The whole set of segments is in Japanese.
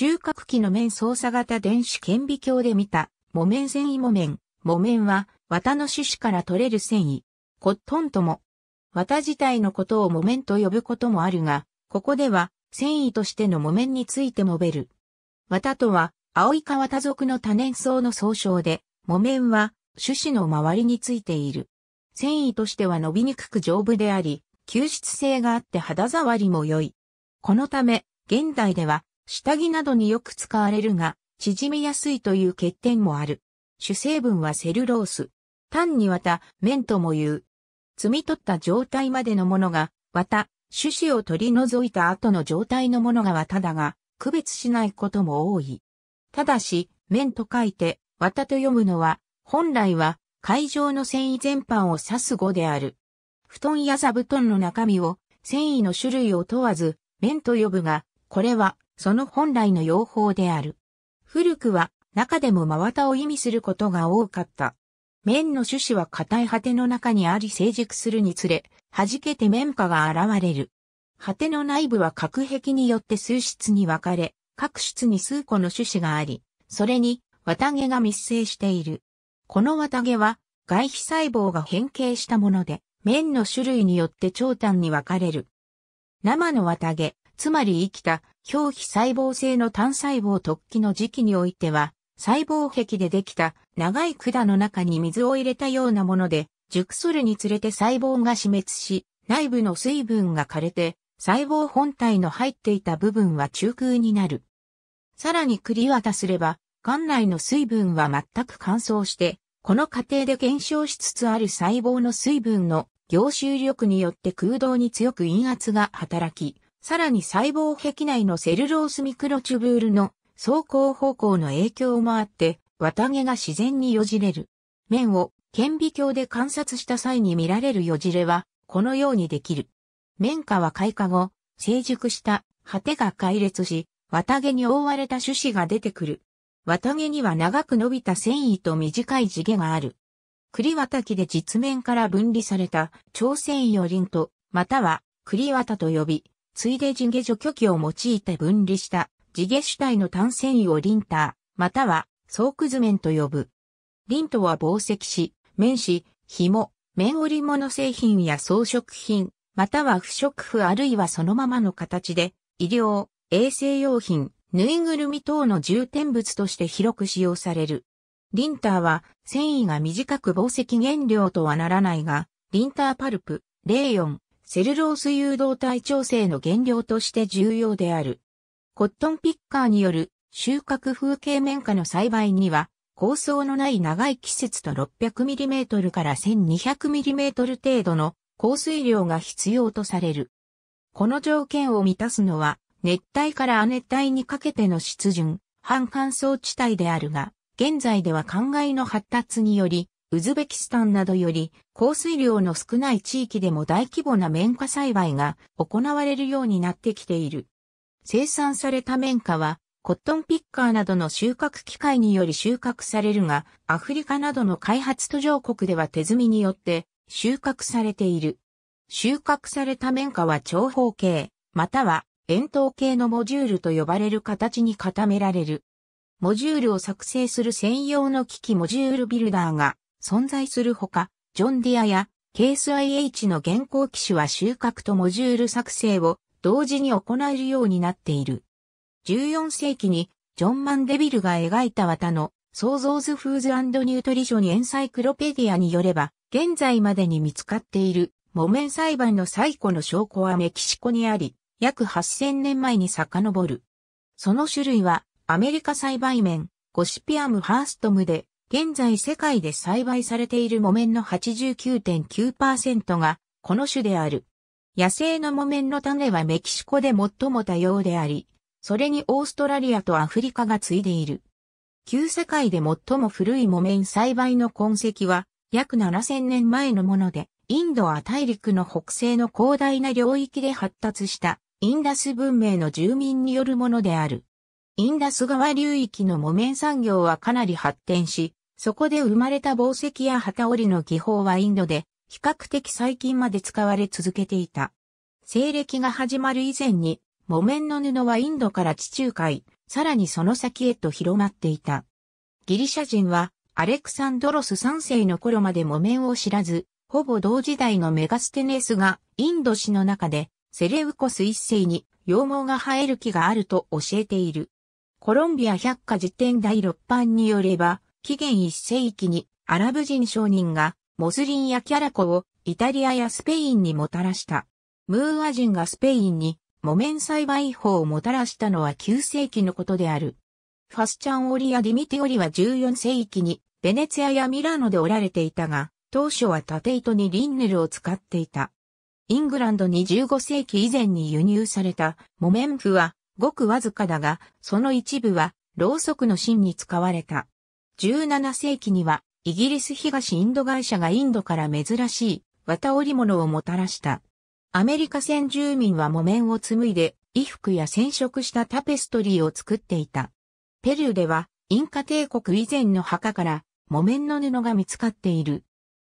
収穫期の面操作型電子顕微鏡で見た、木綿繊維木綿。木綿は、綿の種子から取れる繊維。コットンとも。綿自体のことを木綿と呼ぶこともあるが、ここでは、繊維としての木綿について述べる。綿とは、青い川田族の多年草の総称で、木綿は、種子の周りについている。繊維としては伸びにくく丈夫であり、吸湿性があって肌触りも良い。このため、現代では下着などによく使われるが、縮みやすいという欠点もある。主成分はセルロース。単に綿、綿とも言う。摘み取った状態までのものが、綿、種子を取り除いた後の状態のものが綿だが、区別しないことも多い。ただし、綿と書いて、綿と読むのは、本来は、海上の繊維全般を指す語である。布団や座布団の中身を、繊維の種類を問わず、綿と呼ぶが、これは、その本来の用法である。古くは中でも真綿を意味することが多かった。綿の種子は硬い果ての中にあり成熟するにつれ、弾けて綿花が現れる。果ての内部は隔壁によって数室に分かれ、各室に数個の種子があり、それに綿毛が密生している。この綿毛は外皮細胞が変形したもので、綿の種類によって長短に分かれる。生の綿毛、つまり生きた表皮細胞性の単細胞突起の時期においては、細胞壁でできた長い管の中に水を入れたようなもので、熟するにつれて細胞が死滅し、内部の水分が枯れて、細胞本体の入っていた部分は中空になる。さらに繰り渡すれば、肝内の水分は全く乾燥して、この過程で減少しつつある細胞の水分の凝集力によって空洞に強く陰圧が働き、さらに細胞壁内のセルロースミクロチュブールの走行方向の影響もあって、綿毛が自然によじれる。面を顕微鏡で観察した際に見られるよじれは、このようにできる。綿花は開花後、成熟した果てが壊裂し、綿毛に覆われた種子が出てくる。綿毛には長く伸びた繊維と短い地毛がある。栗綿木で実面から分離された超繊維を輪と、または栗綿と呼び、ついで地毛除去器を用いて分離した地毛主体の単繊維をリンター、または総くず面と呼ぶ。リントは紡績し、面紙、紐、面織物製品や装飾品、または不織布あるいはそのままの形で、医療、衛生用品、ぬいぐるみ等の重点物として広く使用される。リンターは繊維が短く紡績原料とはならないが、リンターパルプ、レーヨン、セルロース誘導体調整の原料として重要である。コットンピッカーによる収穫風景綿花の栽培には、構想のない長い季節と 600mm から 1200mm 程度の降水量が必要とされる。この条件を満たすのは、熱帯から亜熱帯にかけての湿潤、半乾燥地帯であるが、現在では灌漑の発達により、ウズベキスタンなどより降水量の少ない地域でも大規模な綿花栽培が行われるようになってきている。生産された綿花はコットンピッカーなどの収穫機械により収穫されるが、アフリカなどの開発途上国では手摘みによって収穫されている。収穫された綿花は長方形、または円筒形のモジュールと呼ばれる形に固められる。モジュールを作成する専用の機器モジュールビルダーが存在するほか、ジョンディアやケース IH の現行機種は収穫とモジュール作成を同時に行えるようになっている。14世紀にジョン・マンデビルが描いた綿の創造図フーズニュートリションエンサイクロペディアによれば、現在までに見つかっている木綿栽培の最古の証拠はメキシコにあり、約8000年前に遡る。その種類はアメリカ栽培綿、ゴシピアム・ハーストムで現在世界で栽培されている木綿の89.9%がこの種である。野生の木綿の種はメキシコで最も多様であり、それにオーストラリアとアフリカが継いでいる。旧世界で最も古い木綿栽培の痕跡は約7000年前のもので、インドは大陸の北西の広大な領域で発達したインダス文明の住民によるものである。インダス川流域の木綿産業はかなり発展し、そこで生まれた宝石や旗織りの技法はインドで比較的最近まで使われ続けていた。西暦が始まる以前に木綿の布はインドから地中海、さらにその先へと広まっていた。ギリシャ人はアレクサンドロス3世の頃まで木綿を知らず、ほぼ同時代のメガステネスがインド史の中でセレウコス一世に羊毛が生える木があると教えている。コロンビア百科事典第6版によれば、紀元1世紀にアラブ人商人がモスリンやキャラコをイタリアやスペインにもたらした。ムーア人がスペインに木綿栽培法をもたらしたのは9世紀のことである。ファスチャンオリやディミティオリは14世紀にベネツィアやミラノでおられていたが、当初は縦糸にリンネルを使っていた。イングランドに15世紀以前に輸入された木綿布はごくわずかだが、その一部はろうそくの芯に使われた。17世紀には、イギリス東インド会社がインドから珍しい綿織物をもたらした。アメリカ先住民は木綿を紡いで衣服や染色したタペストリーを作っていた。ペルーではインカ帝国以前の墓から木綿の布が見つかっている。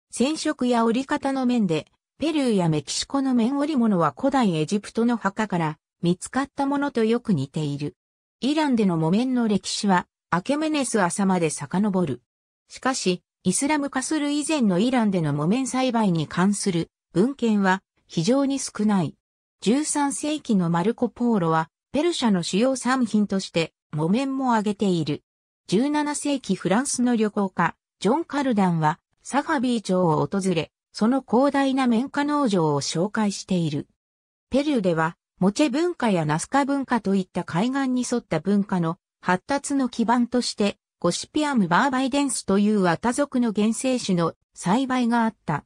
染色や織り方の面でペルーやメキシコの綿織物は古代エジプトの墓から見つかったものとよく似ている。イランでの木綿の歴史はアケメネス朝まで遡る。しかし、イスラム化する以前のイランでの木綿栽培に関する文献は非常に少ない。13世紀のマルコ・ポーロは、ペルシャの主要産品として木綿も挙げている。17世紀フランスの旅行家、ジョン・カルダンは、サファビー町を訪れ、その広大な綿花農場を紹介している。ペルーでは、モチェ文化やナスカ文化といった海岸に沿った文化の発達の基盤として、ゴシピアムバーバイデンスという綿族の原生種の栽培があった。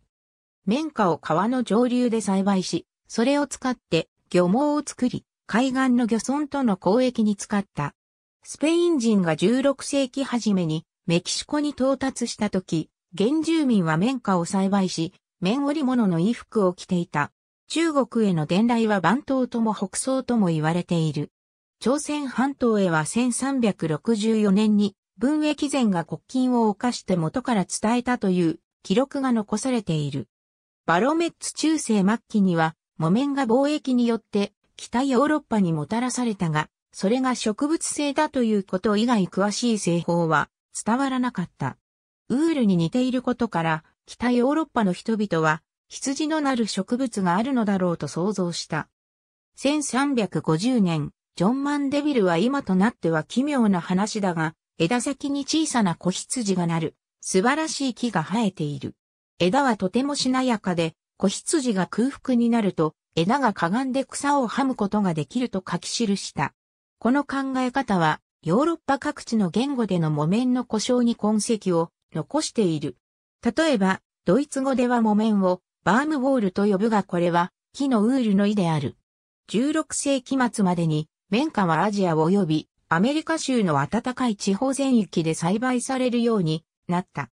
綿花を川の上流で栽培し、それを使って漁網を作り、海岸の漁村との交易に使った。スペイン人が16世紀初めにメキシコに到達した時、原住民は綿花を栽培し、綿織物の衣服を着ていた。中国への伝来は番頭とも北宋とも言われている。朝鮮半島へは1364年に文益前が国金を犯して元から伝えたという記録が残されている。バロメッツ中世末期には、木綿が貿易によって北ヨーロッパにもたらされたが、それが植物性だということ以外詳しい製法は伝わらなかった。ウールに似ていることから、北ヨーロッパの人々は羊のなる植物があるのだろうと想像した。1350年、ジョンマンデビルは今となっては奇妙な話だが、枝先に小さな子羊がなる、素晴らしい木が生えている。枝はとてもしなやかで、子羊が空腹になると、枝がかがんで草をはむことができると書き記した。この考え方は、ヨーロッパ各地の言語での木綿の故障に痕跡を残している。例えば、ドイツ語では木綿をバームウォールと呼ぶがこれは木のウールの意である。16世紀末までに綿花はアジア及びアメリカ州の暖かい地方全域で栽培されるようになった。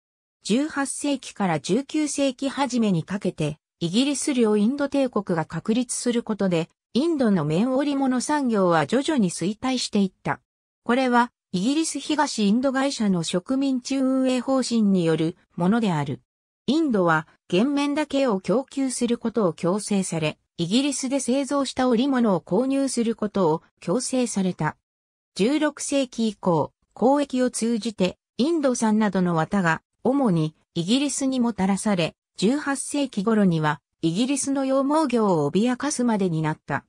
18世紀から19世紀初めにかけて、イギリス領インド帝国が確立することで、インドの綿織物産業は徐々に衰退していった。これは、イギリス東インド会社の植民地運営方針によるものである。インドは、原綿だけを供給することを強制され、イギリスで製造した織物を購入することを強制された。16世紀以降、交易を通じてインド産などの綿が主にイギリスにもたらされ、18世紀頃にはイギリスの羊毛業を脅かすまでになった。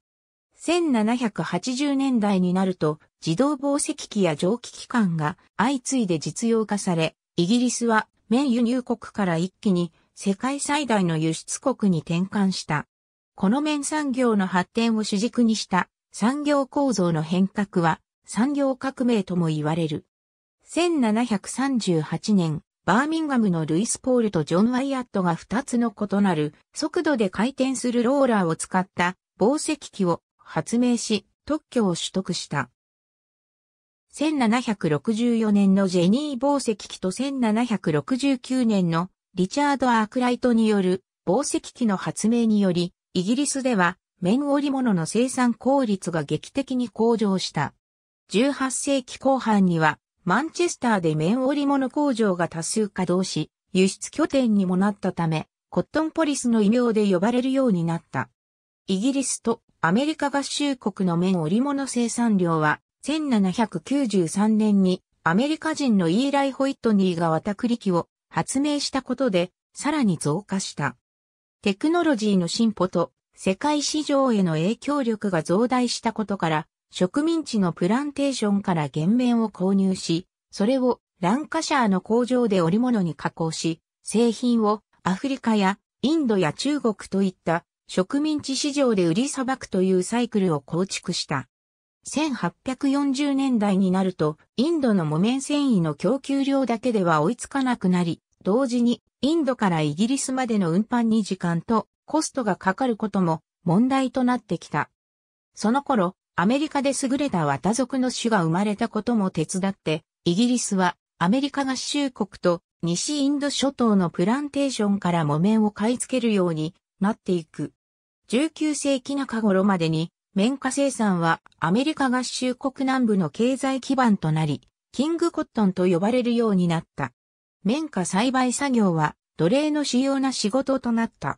1780年代になると自動防石機や蒸気機関が相次いで実用化され、イギリスは綿輸入国から一気に世界最大の輸出国に転換した。この面産業の発展を主軸にした産業構造の変革は産業革命とも言われる。1738年、バーミンガムのルイス・ポールとジョン・ワイアットが2つの異なる速度で回転するローラーを使った防石機を発明し特許を取得した。1764年のジェニー防石機と1769年のリチャード・アークライトによる防石機の発明によりイギリスでは綿織物の生産効率が劇的に向上した。18世紀後半にはマンチェスターで綿織物工場が多数稼働し、輸出拠点にもなったため、コットンポリスの異名で呼ばれるようになった。イギリスとアメリカ合衆国の綿織物生産量は、1793年にアメリカ人のイーライ・ホイットニーが綿栗機を発明したことで、さらに増加した。テクノロジーの進歩と世界市場への影響力が増大したことから、植民地のプランテーションから原免を購入し、それをランカシャーの工場で織物に加工し、製品をアフリカやインドや中国といった植民地市場で売りさばくというサイクルを構築した。1840年代になると、インドの木綿繊維の供給量だけでは追いつかなくなり、同時にインドからイギリスまでの運搬に時間とコストがかかることも問題となってきた。その頃、アメリカで優れた綿族の種が生まれたことも手伝って、イギリスはアメリカ合衆国と西インド諸島のプランテーションから木綿を買い付けるようになっていく。19世紀中頃までに綿花生産はアメリカ合衆国南部の経済基盤となり、キングコットンと呼ばれるようになった。綿花栽培作業は奴隷の主要な仕事となった。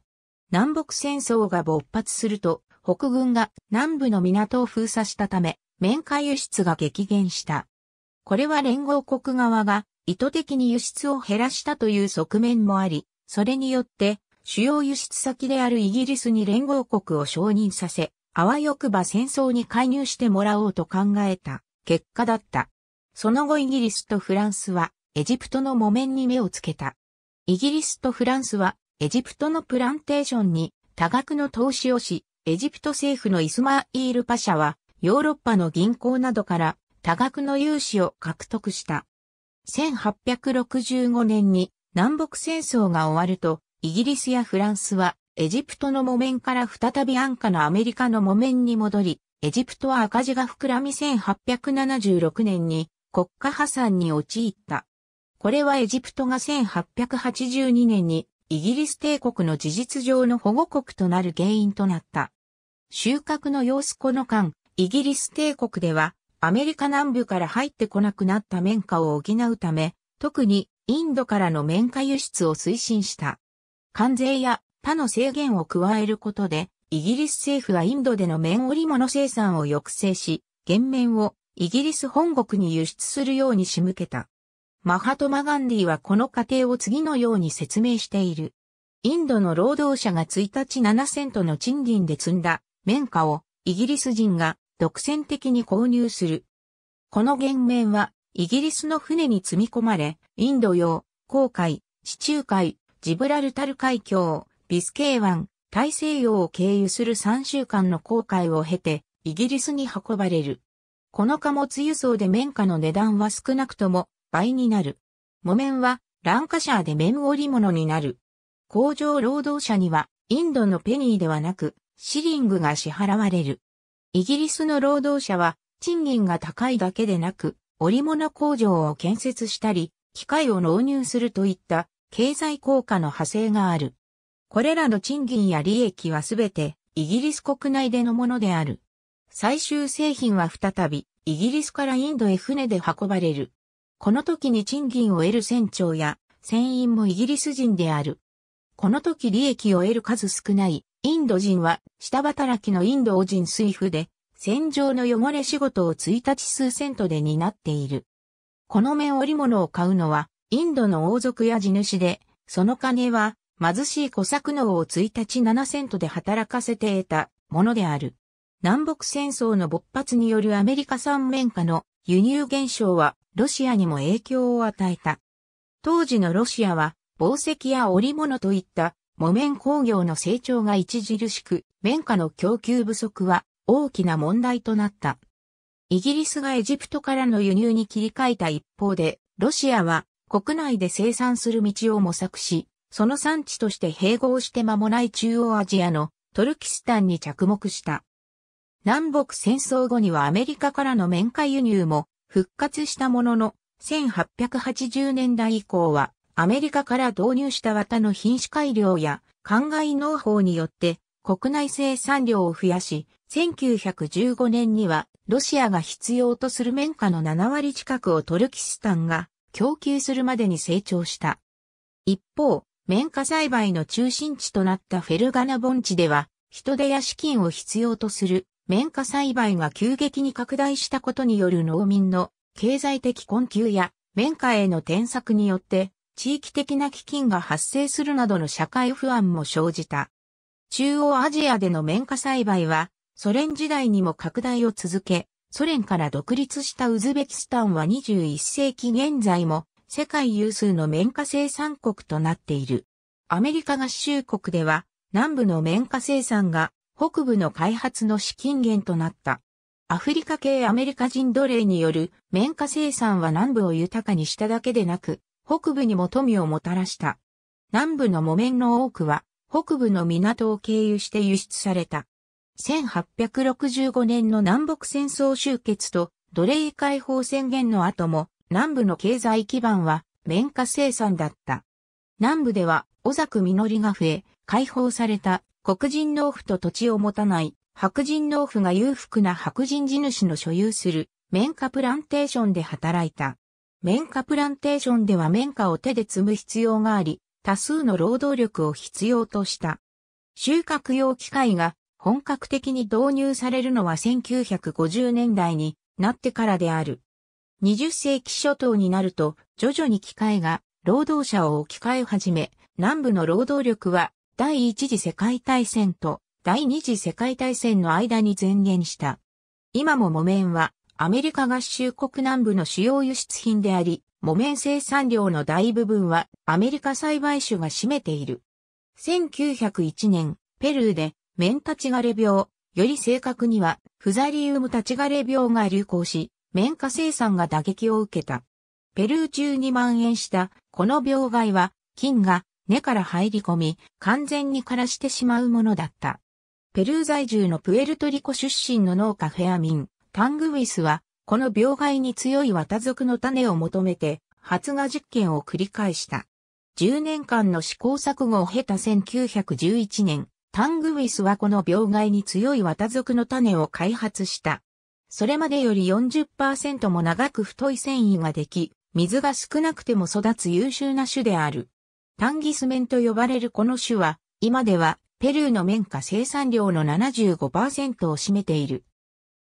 南北戦争が勃発すると、北軍が南部の港を封鎖したため、綿花輸出が激減した。これは連合国側が意図的に輸出を減らしたという側面もあり、それによって主要輸出先であるイギリスに連合国を承認させ、あわよくば戦争に介入してもらおうと考えた結果だった。その後イギリスとフランスはエジプトの木綿に目をつけた。イギリスとフランスは、エジプトのプランテーションに多額の投資をし、エジプト政府のイスマイールパシャは、ヨーロッパの銀行などから多額の融資を獲得した。1865年に南北戦争が終わると、イギリスやフランスはエジプトの木綿から再び安価なアメリカの木綿に戻り、エジプトは赤字が膨らみ1876年に国家破産に陥った。これはエジプトが1882年にイギリス帝国の事実上の保護国となる原因となった。収穫の様子この間、イギリス帝国ではアメリカ南部から入ってこなくなった綿花を補うため、特にインドからの綿花輸出を推進した。関税や他の制限を加えることで、イギリス政府はインドでの綿織物生産を抑制し、原綿をイギリス本国に輸出するように仕向けた。マハトマガンディはこの過程を次のように説明している。インドの労働者が1日7セントの賃金で積んだ綿花をイギリス人が独占的に購入する。この原綿はイギリスの船に積み込まれ、インド洋、航海、地中海、ジブラルタル海峡、ビスケー湾、大西洋を経由する3週間の航海を経て、イギリスに運ばれる。この貨物輸送で綿花の値段は少なくとも倍になる。木綿はランカシャーで綿織物になる。工場労働者にはインドのペニーではなくシリングが支払われる。イギリスの労働者は賃金が高いだけでなく織物工場を建設したり機械を納入するといった経済効果の派生がある。これらの賃金や利益はすべてイギリス国内でのものである。最終製品は再びイギリスからインドへ船で運ばれる。この時に賃金を得る船長や船員もイギリス人である。この時利益を得る数少ないインド人は下働きのインド人水夫で戦場の汚れ仕事を1日数セントで担っている。この面織物を買うのはインドの王族や地主で、その金は貧しい小作農を1日7セントで働かせて得たものである。南北戦争の勃発によるアメリカ産綿花の輸入減少はロシアにも影響を与えた。当時のロシアは、宝石や織物といった木綿工業の成長が著しく、綿花の供給不足は大きな問題となった。イギリスがエジプトからの輸入に切り替えた一方で、ロシアは国内で生産する道を模索し、その産地として併合して間もない中央アジアのトルキスタンに着目した。南北戦争後にはアメリカからの綿花輸入も復活したものの、1880年代以降は、アメリカから導入した綿の品種改良や、灌漑農法によって、国内生産量を増やし、1915年には、ロシアが必要とする綿花の7割近くをトルキスタンが供給するまでに成長した。一方、綿花栽培の中心地となったフェルガナ盆地では、人手や資金を必要とする綿花栽培が急激に拡大したことによる農民の経済的困窮や綿花への転作によって地域的な基金が発生するなどの社会不安も生じた。中央アジアでの綿花栽培はソ連時代にも拡大を続け、ソ連から独立したウズベキスタンは21世紀現在も世界有数の綿花生産国となっている。アメリカ合衆国では南部の綿花生産が北部の開発の資金源となった。アフリカ系アメリカ人奴隷による綿花生産は南部を豊かにしただけでなく、北部にも富をもたらした。南部の木綿の多くは、北部の港を経由して輸出された。1865年の南北戦争終結と奴隷解放宣言の後も、南部の経済基盤は綿花生産だった。南部では、小作実りが増え、解放された黒人農夫と土地を持たない白人農夫が裕福な白人地主の所有する綿花プランテーションで働いた。綿花プランテーションでは綿花を手で摘む必要があり、多数の労働力を必要とした。収穫用機械が本格的に導入されるのは1950年代になってからである。20世紀初頭になると徐々に機械が労働者を置き換え始め、南部の労働力は第一次世界大戦と第二次世界大戦の間に前言した。今も木綿はアメリカ合衆国南部の主要輸出品であり、木綿生産量の大部分はアメリカ栽培種が占めている。1901年、ペルーで、メンタチガレ病、より正確には、フザリウムタチガレ病が流行し、綿花生産が打撃を受けた。ペルー中に蔓延した、この病害は、菌が根から入り込み、完全に枯らしてしまうものだった。ペルー在住のプエルトリコ出身の農家フェアミン、タングウィスは、この病害に強い綿族の種を求めて、発芽実験を繰り返した。10年間の試行錯誤を経た1911年、タングウィスはこの病害に強い綿族の種を開発した。それまでより40%も長く太い繊維ができ、水が少なくても育つ優秀な種である。タンギスメンと呼ばれるこの種は、今ではペルーの綿花生産量の75%を占めている。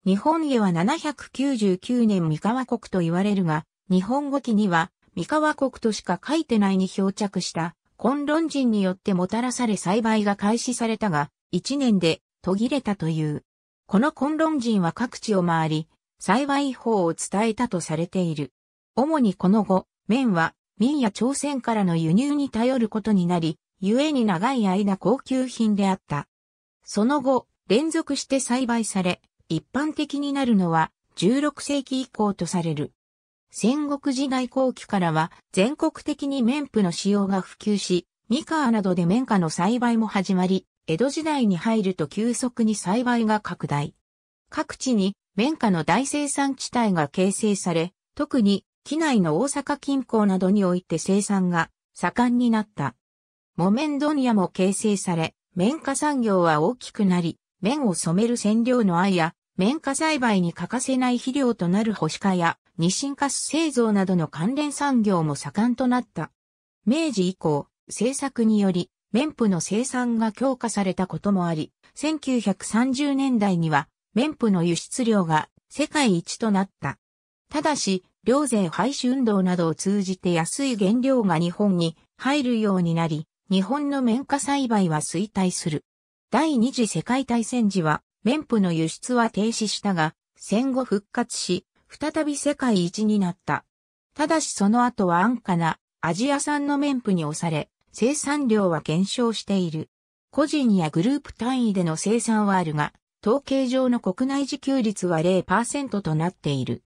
日本へは799年三河国と言われるが、日本語記には三河国としか書いてないに漂着した、混論人によってもたらされ栽培が開始されたが、1年で途切れたという。この混論人は各地を回り、栽培法を伝えたとされている。主にこの後、綿は民や朝鮮からの輸入に頼ることになり、故に長い間高級品であった。その後、連続して栽培され、一般的になるのは16世紀以降とされる。戦国時代後期からは全国的に綿布の使用が普及し、ミカーなどで綿花の栽培も始まり、江戸時代に入ると急速に栽培が拡大。各地に綿花の大生産地帯が形成され、特に機内の大阪近郊などにおいて生産が盛んになった。木綿問屋も形成され、綿花産業は大きくなり、綿を染める染料の藍や、綿花栽培に欠かせない肥料となる保守化や、日清化製造などの関連産業も盛んとなった。明治以降、政策により、綿布の生産が強化されたこともあり、1930年代には、綿布の輸出量が世界一となった。ただし、両税廃止運動などを通じて安い原料が日本に入るようになり、日本の綿花栽培は衰退する。第二次世界大戦時は、綿布の輸出は停止したが、戦後復活し、再び世界一になった。ただしその後は安価なアジア産の綿布に押され、生産量は減少している。個人やグループ単位での生産はあるが、統計上の国内自給率は0%となっている。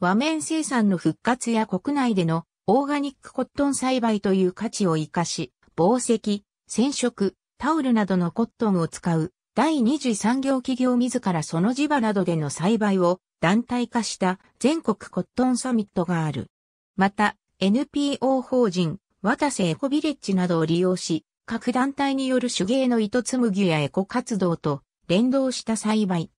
和綿生産の復活や国内でのオーガニックコットン栽培という価値を活かし、宝石、染色、タオルなどのコットンを使う第二次産業企業自らその地場などでの栽培を団体化した全国コットンサミットがある。また、NPO 法人、渡瀬エコビレッジなどを利用し、各団体による手芸の糸紡ぎやエコ活動と連動した栽培、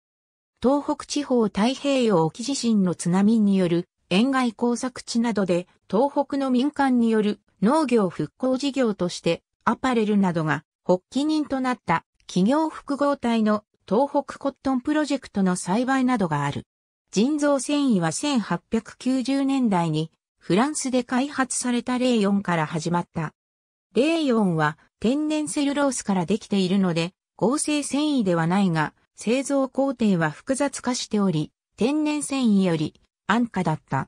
東北地方太平洋沖地震の津波による沿岸工作地などで東北の民間による農業復興事業としてアパレルなどが発起人となった企業複合体の東北コットンプロジェクトの栽培などがある。人造繊維は1890年代にフランスで開発されたレイヨンから始まった。レイヨンは天然セルロースからできているので合成繊維ではないが製造工程は複雑化しており、天然繊維より安価だった。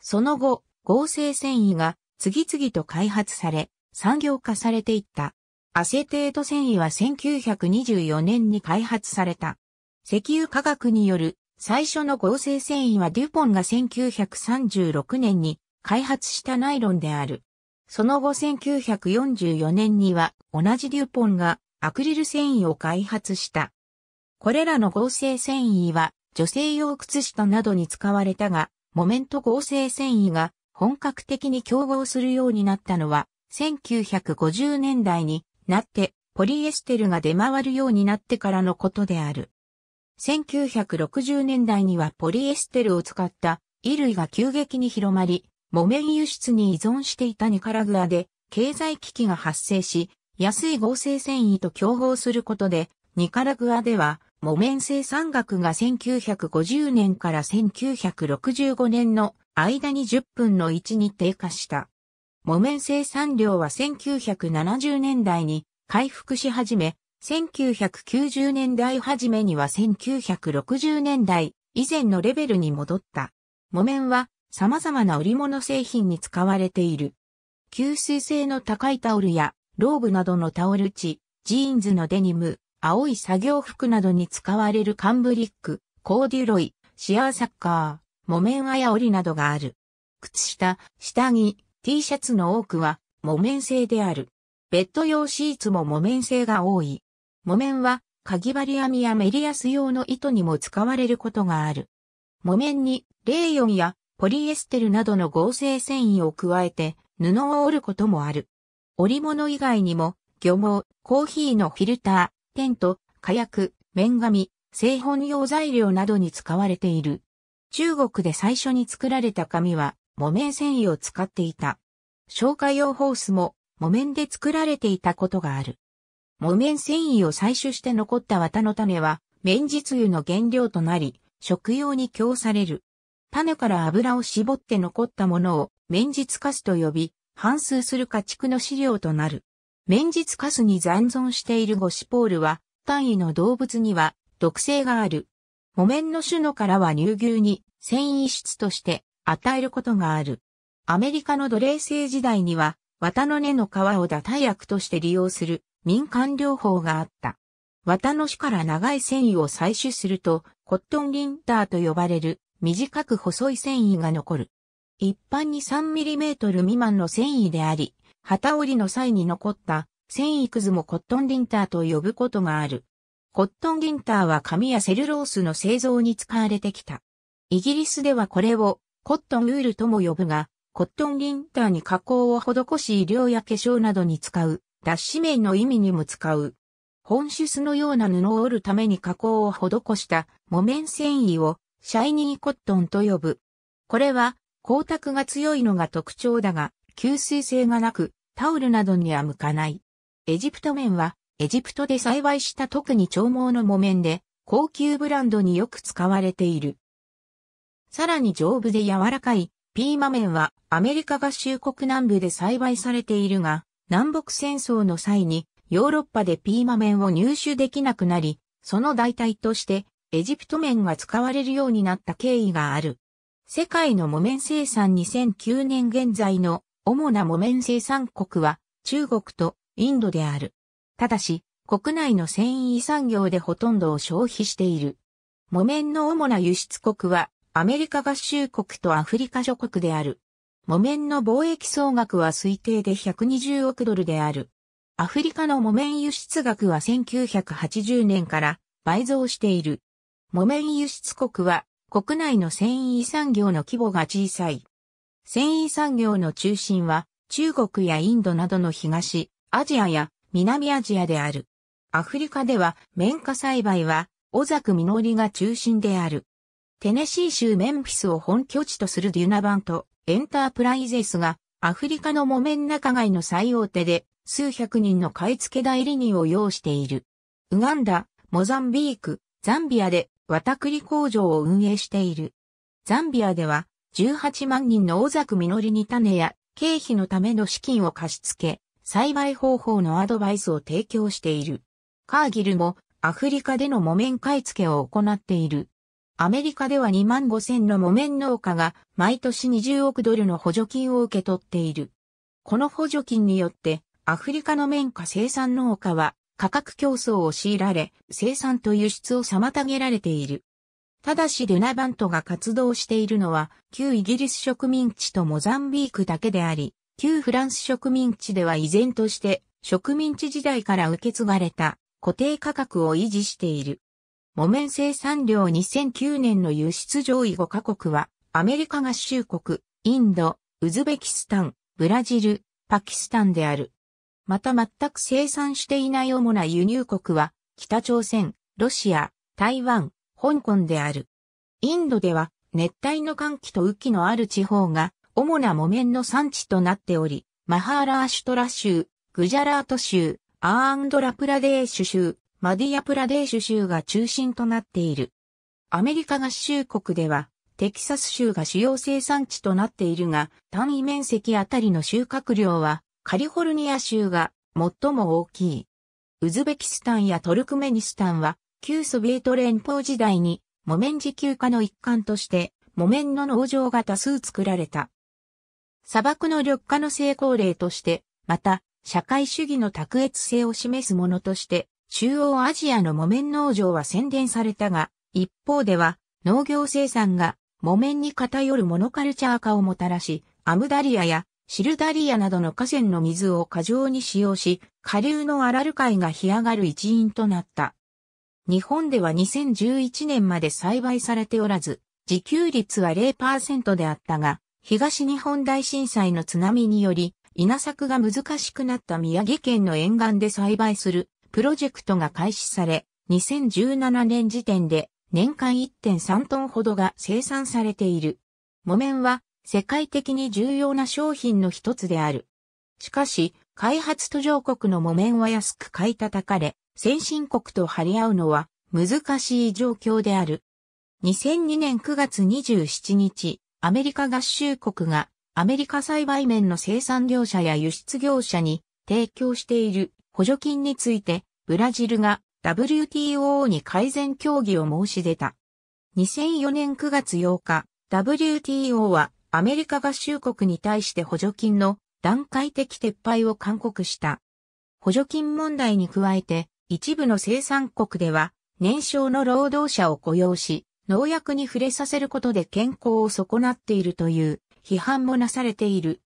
その後、合成繊維が次々と開発され、産業化されていった。アセテート繊維は1924年に開発された。石油化学による最初の合成繊維はデュポンが1936年に開発したナイロンである。その後1944年には同じデュポンがアクリル繊維を開発した。これらの合成繊維は女性用靴下などに使われたが、モメント合成繊維が本格的に競合するようになったのは、1950年代になってポリエステルが出回るようになってからのことである。1960年代にはポリエステルを使った衣類が急激に広まり、木綿輸出に依存していたニカラグアで経済危機が発生し、安い合成繊維と競合することで、ニカラグアでは木綿生産額が1950年から1965年の間に10分の1に低下した。木綿生産量は1970年代に回復し始め、1990年代初めには1960年代以前のレベルに戻った。木綿は様々な織物製品に使われている。吸水性の高いタオルやローブなどのタオル地、ジーンズのデニム、青い作業服などに使われるカンブリック、コーデュロイ、シアーサッカー、木綿綾や織などがある。靴下、下着、T シャツの多くは木綿製である。ベッド用シーツも木綿製が多い。木綿は、かぎ針編みやメリヤス用の糸にも使われることがある。木綿に、レーヨンやポリエステルなどの合成繊維を加えて、布を織ることもある。織物以外にも、漁網、コーヒーのフィルター、テント、火薬、綿紙、製本用材料などに使われている。中国で最初に作られた紙は木綿繊維を使っていた。消火用ホースも木綿で作られていたことがある。木綿繊維を採取して残った綿の種は、綿実油の原料となり、食用に供される。種から油を絞って残ったものを綿実カスと呼び、反数する家畜の飼料となる。綿実カスに残存しているゴシポールは、単位の動物には毒性がある。木綿の種のからは乳牛に繊維質として与えることがある。アメリカの奴隷制時代には、綿の根の皮を打退薬として利用する民間療法があった。綿の種から長い繊維を採取すると、コットンリンターと呼ばれる短く細い繊維が残る。一般に3トル未満の繊維であり、旗織りの際に残った繊維くずもコットンリンターと呼ぶことがある。コットンリンターは紙やセルロースの製造に使われてきた。イギリスではこれをコットンウールとも呼ぶが、コットンリンターに加工を施し医療や化粧などに使う、脱脂綿の意味にも使う。本種のような布を織るために加工を施した木綿繊維をシャイニーコットンと呼ぶ。これは光沢が強いのが特徴だが、吸水性がなく、タオルなどには向かない。エジプト綿は、エジプトで栽培した特に長毛の木綿で、高級ブランドによく使われている。さらに丈夫で柔らかい、ピーマ綿はアメリカ合衆国南部で栽培されているが、南北戦争の際にヨーロッパでピーマ綿を入手できなくなり、その代替としてエジプト綿が使われるようになった経緯がある。世界の木綿生産2009年現在の主な木綿生産国は中国とインドである。ただし、国内の繊維産業でほとんどを消費している。木綿の主な輸出国はアメリカ合衆国とアフリカ諸国である。木綿の貿易総額は推定で120億ドルである。アフリカの木綿輸出額は1980年から倍増している。木綿輸出国は国内の繊維産業の規模が小さい。繊維産業の中心は中国やインドなどの東、アジアや南アジアである。アフリカでは綿花栽培は小作実りが中心である。テネシー州メンフィスを本拠地とするデュナバンとエンタープライゼスがアフリカの木綿仲買の最大手で数百人の買い付け代理人を要している。ウガンダ、モザンビーク、ザンビアで綿栗工場を運営している。ザンビアでは18万人の大作実に種や経費のための資金を貸し付け、栽培方法のアドバイスを提供している。カーギルもアフリカでの木綿買い付けを行っている。アメリカでは2万5千の木綿農家が毎年20億ドルの補助金を受け取っている。この補助金によってアフリカの綿花生産農家は価格競争を強いられ生産と輸出を妨げられている。ただしルナバントが活動しているのは、旧イギリス植民地とモザンビークだけであり、旧フランス植民地では依然として植民地時代から受け継がれた固定価格を維持している。木綿生産量2009年の輸出上位5カ国は、アメリカ合衆国、インド、ウズベキスタン、ブラジル、パキスタンである。また全く生産していない主な輸入国は、北朝鮮、ロシア、台湾、香港である。インドでは熱帯の寒気と雨季のある地方が主な木綿の産地となっており、マハーラーシュトラ州、グジャラート州、アーンドラプラデーシュ州、マディアプラデーシュ州が中心となっている。アメリカ合衆国では、テキサス州が主要生産地となっているが、単位面積あたりの収穫量は、カリフォルニア州が最も大きい。ウズベキスタンやトルクメニスタンは旧ソビエト連邦時代に木綿自給化の一環として木綿の農場が多数作られた。砂漠の緑化の成功例として、また社会主義の卓越性を示すものとして、中央アジアの木綿農場は宣伝されたが、一方では農業生産が木綿に偏るモノカルチャー化をもたらし、アムダリアやシルダリアなどの河川の水を過剰に使用し、下流のアラル海が干上がる一因となった。日本では2011年まで栽培されておらず、自給率は0%であったが、東日本大震災の津波により、稲作が難しくなった宮城県の沿岸で栽培するプロジェクトが開始され、2017年時点で年間1.3トンほどが生産されている。木綿は世界的に重要な商品の一つである。しかし、開発途上国の木綿は安く買い叩かれ、先進国と張り合うのは難しい状況である。2002年9月27日、アメリカ合衆国がアメリカ栽培面の生産業者や輸出業者に提供している補助金についてブラジルが WTO に改善協議を申し出た。2004年9月8日、WTO はアメリカ合衆国に対して補助金の段階的撤廃を勧告した。補助金問題に加えて一部の生産国では、年少の労働者を雇用し、農薬に触れさせることで健康を損なっているという批判もなされている。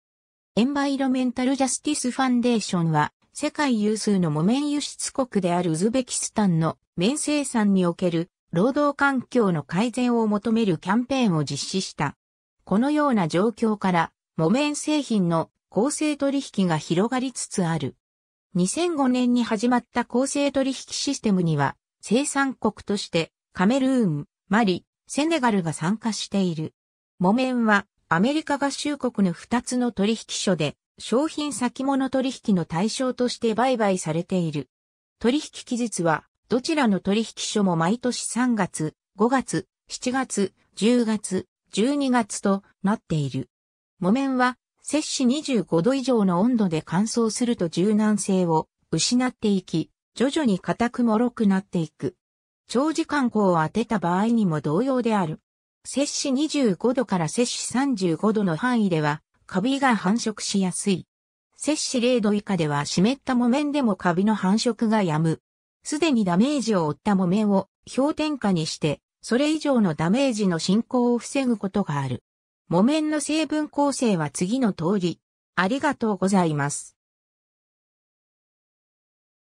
エンバイロメンタルジャスティスファンデーションは、世界有数の木綿輸出国であるウズベキスタンの綿生産における労働環境の改善を求めるキャンペーンを実施した。このような状況から木綿製品の公正取引が広がりつつある。2005年に始まった公正取引システムには、生産国としてカメルーン、マリ、セネガルが参加している。モメンはアメリカ合衆国の2つの取引所で商品先物取引の対象として売買されている。取引期日はどちらの取引所も毎年3月、5月、7月、10月、12月となっている。モメンは摂氏25度以上の温度で乾燥すると柔軟性を失っていき、徐々に硬く脆くなっていく。長時間光を当てた場合にも同様である。摂氏25度から摂氏35度の範囲では、カビが繁殖しやすい。摂氏0度以下では湿った木綿でもカビの繁殖がやむ。すでにダメージを負った木綿を氷点下にして、それ以上のダメージの進行を防ぐことがある。木綿の成分構成は次の通り。ありがとうございます。